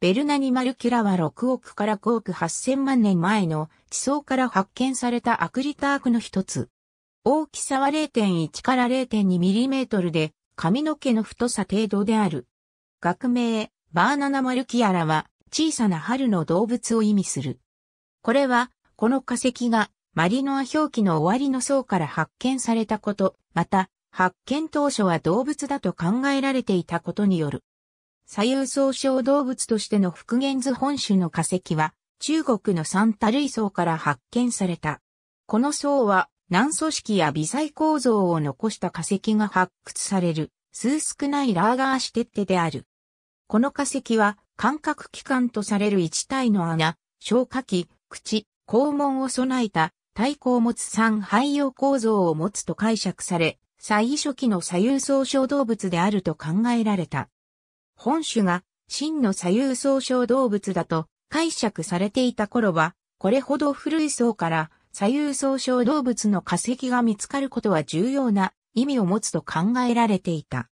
ベルナニマルキュラは6億から5億8000万年前の地層から発見されたアクリタークの一つ。大きさは0.1から0.2ミリメートルで髪の毛の太さ程度である。学名、バーナナマルキアラは小さな春の動物を意味する。これは、この化石がマリノア表記の終わりの層から発見されたこと、また、発見当初は動物だと考えられていたことによる。左右総称動物としての復元図本種の化石は、中国の三多類層から発見された。この層は、軟組織や微細構造を残した化石が発掘される、数少ないラーガーシテッテである。この化石は、感覚器官とされる一体の穴、消化器、口、肛門を備えた、体高持つ三肺葉構造を持つと解釈され、最初期の左右総小動物であると考えられた。本種が真の左右総称動物だと解釈されていた頃は、これほど古い層から左右総称動物の化石が見つかることは重要な意味を持つと考えられていた。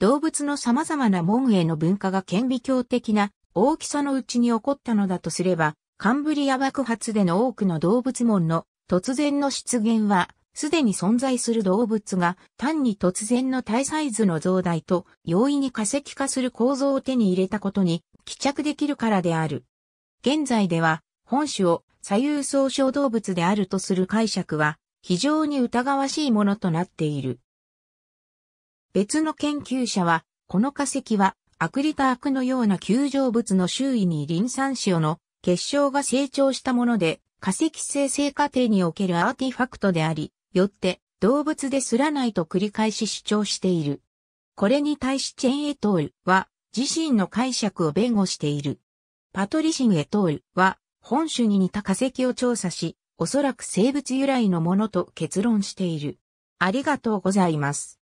動物の様々な門への文化が顕微鏡的な大きさのうちに起こったのだとすれば、カンブリア爆発での多くの動物門の突然の出現はすでに存在する動物が単に突然の体サイズの増大と容易に化石化する構造を手に入れたことに帰着できるからである。現在では本種を左右総称動物であるとする解釈は非常に疑わしいものとなっている。別の研究者は、この化石はアクリタークのような球状物の周囲にリン酸塩の結晶が成長したもので、化石生成過程におけるアーティファクトであり、よって動物ですらないと繰り返し主張している。これに対しチェンエトールは自身の解釈を弁護している。パトリシンエトールは本種に似た化石を調査し、おそらく生物由来のものと結論している。ありがとうございます。